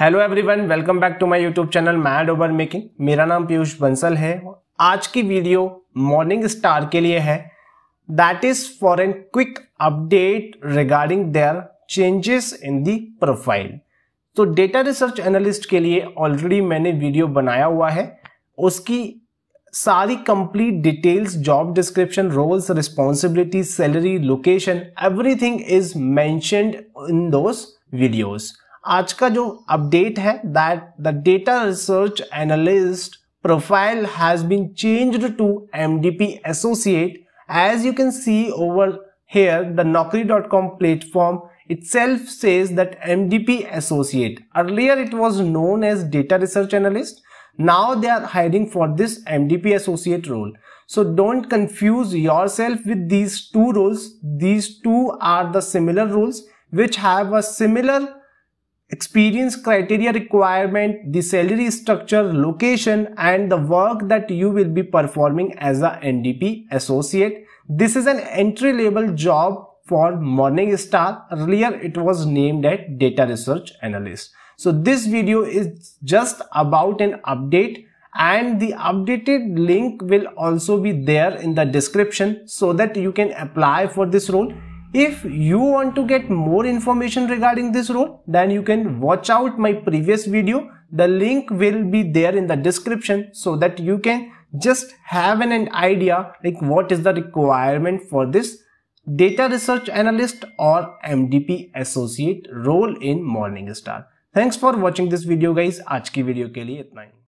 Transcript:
Hello everyone welcome back to my YouTube channel mad over making मेरा नाम पीयूष बंसल है आज की वीडियो मॉर्निंग स्टार के लिए है that is for an quick update regarding their changes in the profile तो डेटा रिसर्च एनालिस्ट के लिए ऑलरेडी मैंने वीडियो बनाया हुआ है उसकी सारी complete details job description roles responsibility salary location everything is mentioned in those videos आज update जो अपडेट है that the data profile has been changed to MDP associate. As you can see over here, the Naukri.com platform itself says that MDP associate. Earlier it was known as data research analyst. Now they are hiring for this MDP associate role. So don't confuse yourself with these two roles. These two are the similar roles which have a similar experience criteria requirement, the salary structure, location and the work that you will be performing as a NDP associate. This is an entry level job for Morningstar. Earlier it was named at data research analyst. So this video is just about an update and the updated link will also be there in the description so that you can apply for this role if you want to get more information regarding this role, then you can watch out my previous video. The link will be there in the description so that you can just have an, an idea like what is the requirement for this data research analyst or MDP associate role in Morningstar. Thanks for watching this video, guys. आज video video के